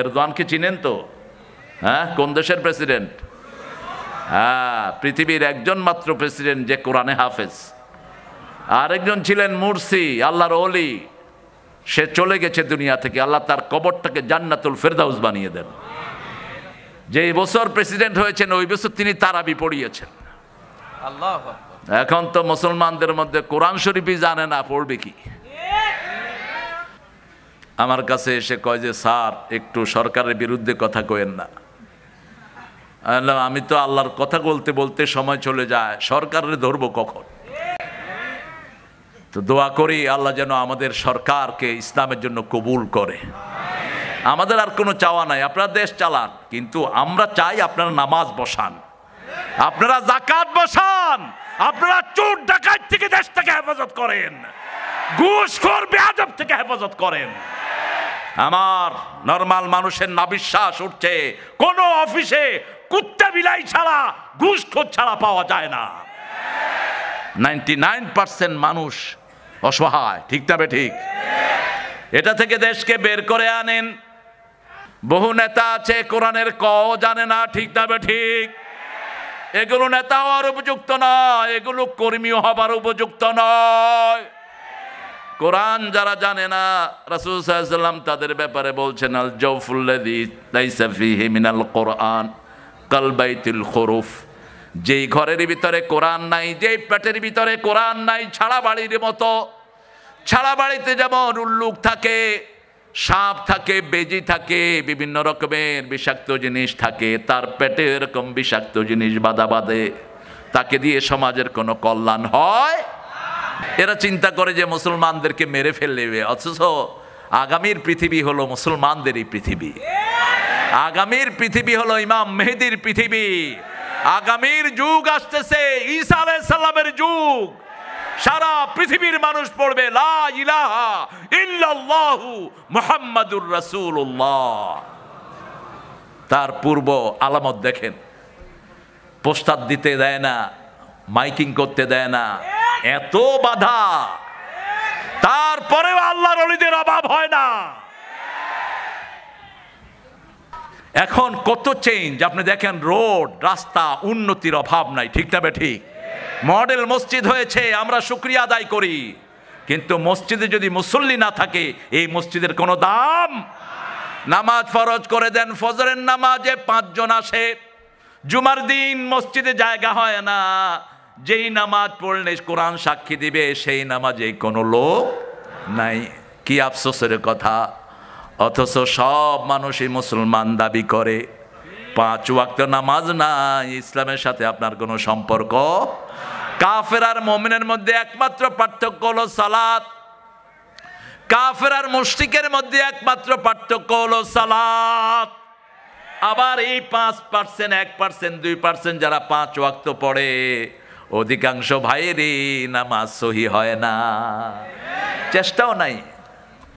এরদোয়ানকে চিনেন তো হ্যাঁ কোন দেশের প্রেসিডেন্ট হ্যাঁ পৃথিবীর একজন মাত্র প্রেসিডেন্ট যে কোরআনে হাফেজ আরেকজন ছিলেন মুরসি আল্লাহর অলি সে চলে গেছে দুনিয়া থেকে আল্লাহ তার কবরটাকে জান্নাতুল ফেরদাউস বানিয়ে দেন যে বছর প্রেসিডেন্ট হয়েছেন ওই বছর তিনি তারাবি পড়িয়েছেন এখন তো মুসলমানদের মধ্যে কোরআন শরীফই জানে না পড়বে কি আমার কাছে এসে কয় যে স্যার একটু সরকারের বিরুদ্ধে কথা কেন না আমি তো আল্লাহর কথা বলতে বলতে সময় চলে যায় সরকারের ধরবো কখন তো দোয়া করি আল্লাহ যেন আমাদের সরকারকে ইসলামের জন্য কবুল করে আমাদের আর কোনো চাওয়া নাই আপনারা দেশ চালান কিন্তু আমরা চাই আপনারা নামাজ বসান আপনারা জাকাত বসান আপনারা চোর ডাকাত থেকে দেশ থেকে হেফাজত করেন ঘুষখোর বেআব থেকে হেফাজত করেন আমার নর্মাল মানুষের না বিশ্বাস উঠছে কোন অফিসে কুত্তা বিলাই ছাড়া ঘুষখোর ছাড়া পাওয়া যায় না নাইনটি নাইন পার্সেন্ট মানুষ অসহায় ঠিক তবে ঠিক এটা থেকে দেশকে বের করে আনেন বহু নেতা আছে কোরআনের ক জানে না ঠিক তবে ঠিক এগুলো নেতা হওয়ার উপযুক্ত নয় এগুলো কর্মী হবার উপযুক্ত নয় কোরআন যারা জানে না রাসুল সাল্লাম তাদের ব্যাপারে বলছেন আল জৌফুল্লাদি তাইসাফিহি মিনাল কোরআন কালবাইতুল খরুফ যেই ঘরের ভিতরে কোরআন নাই যেই পেটের ভিতরে কোরআন নাই ছাড়া বাড়ির মতো ছাড়া বাড়িতে যেমন উল্লুক থাকে সাপ থাকে বেজি থাকে বিভিন্ন রকমের বিষাক্ত জিনিস থাকে তার পেটে এরকম বিষাক্ত জিনিস বাধা বাঁধে তাকে দিয়ে সমাজের কোনো কল্যাণ হয় এরা চিন্তা করে যে মুসলমানদেরকে মেরে ফেলবে অথচ আগামীর পৃথিবী হলো মুসলমানদেরই পৃথিবী আগামীর পৃথিবী হলো ইমাম মেহেদির পৃথিবী আগামীর যুগ আসতেছে ঈসা সালামের যুগ সারা পৃথিবীর মানুষ পড়বে লা ইলাহা তার পূর্ব আলামত দেখেন পোস্টার দিতে দেয় না মাইকিং করতে দেয় না এত বাধা তারপরেও আল্লাহর অলিদের অভাব হয় না এখন কত চেঞ্জ আপনি দেখেন রোড রাস্তা উন্নতির অভাব নাই ঠিক না ঠিক মডেল মসজিদ হয়েছে আমরা সুক্রিয়া আদায় করি কিন্তু মসজিদে যদি মুসল্লি না থাকে এই মসজিদের কোনো দাম নামাজ ফরজ করে দেন ফজরের নামাজে পাঁচজন আসে জুমার দিন মসজিদে জায়গা হয় না যেই নামাজ পড়লে কোরআন সাক্ষী দিবে সেই নামাজে কোনো লোক নাই কি আফসোসের কথা অথচ সব মানুষই মুসলমান দাবি করে পাঁচ ওয়াক্ত নামাজ নাই ইসলামের সাথে আপনার কোনো সম্পর্ক কাফের আর মমিনের মধ্যে একমাত্র পার্থক্য হলো সালাত কাফের আর মুশরিকের মধ্যে একমাত্র পার্থক্য হলো সালাদ আবার এই পাঁচ পার্সেন্ট এক পার্সেন্ট দুই পার্সেন্ট যারা পাঁচ ওয়াক্ত পড়ে অধিকাংশ ভাইয়েরই নামাজ সহি হয় না চেষ্টাও নাই